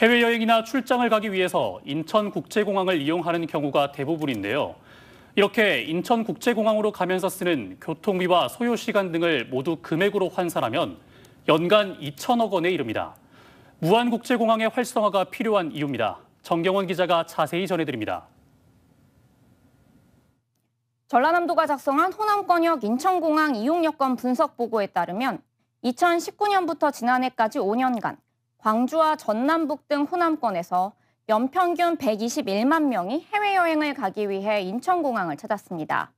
해외여행이나 출장을 가기 위해서 인천국제공항을 이용하는 경우가 대부분인데요. 이렇게 인천국제공항으로 가면서 쓰는 교통비와 소요시간 등을 모두 금액으로 환산하면 연간 2천억 원에 이릅니다. 무한국제공항의 활성화가 필요한 이유입니다. 정경원 기자가 자세히 전해드립니다. 전라남도가 작성한 호남권역 인천공항 이용여건 분석 보고에 따르면 2019년부터 지난해까지 5년간 광주와 전남북 등 호남권에서 연평균 121만 명이 해외여행을 가기 위해 인천공항을 찾았습니다.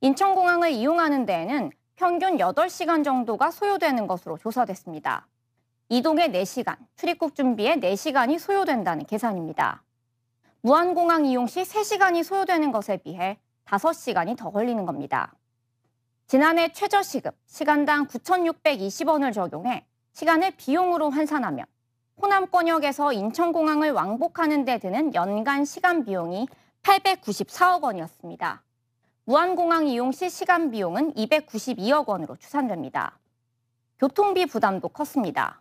인천공항을 이용하는 데에는 평균 8시간 정도가 소요되는 것으로 조사됐습니다. 이동에 4시간, 출입국 준비에 4시간이 소요된다는 계산입니다. 무한공항 이용 시 3시간이 소요되는 것에 비해 5시간이 더 걸리는 겁니다. 지난해 최저시급 시간당 9,620원을 적용해 시간을 비용으로 환산하면 호남권역에서 인천공항을 왕복하는 데 드는 연간 시간 비용이 894억 원이었습니다. 무안공항 이용 시 시간 비용은 292억 원으로 추산됩니다. 교통비 부담도 컸습니다.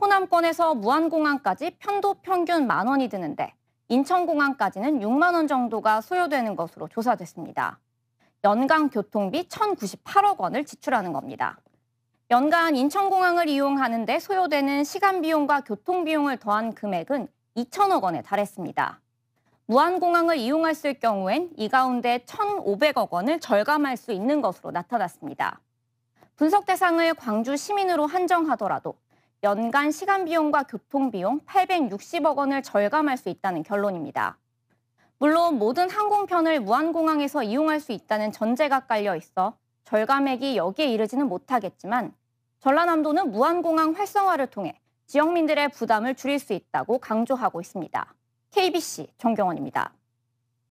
호남권에서 무안공항까지 편도 평균 만 원이 드는데 인천공항까지는 6만 원 정도가 소요되는 것으로 조사됐습니다. 연간 교통비 1,098억 원을 지출하는 겁니다. 연간 인천공항을 이용하는데 소요되는 시간 비용과 교통 비용을 더한 금액은 2천억 원에 달했습니다. 무안공항을 이용했을 경우엔 이 가운데 1,500억 원을 절감할 수 있는 것으로 나타났습니다. 분석 대상을 광주 시민으로 한정하더라도 연간 시간 비용과 교통 비용 860억 원을 절감할 수 있다는 결론입니다. 물론 모든 항공편을 무안공항에서 이용할 수 있다는 전제가 깔려 있어 절감액이 여기에 이르지는 못하겠지만 전라남도는 무안공항 활성화를 통해 지역민들의 부담을 줄일 수 있다고 강조하고 있습니다. KBC 정경원입니다.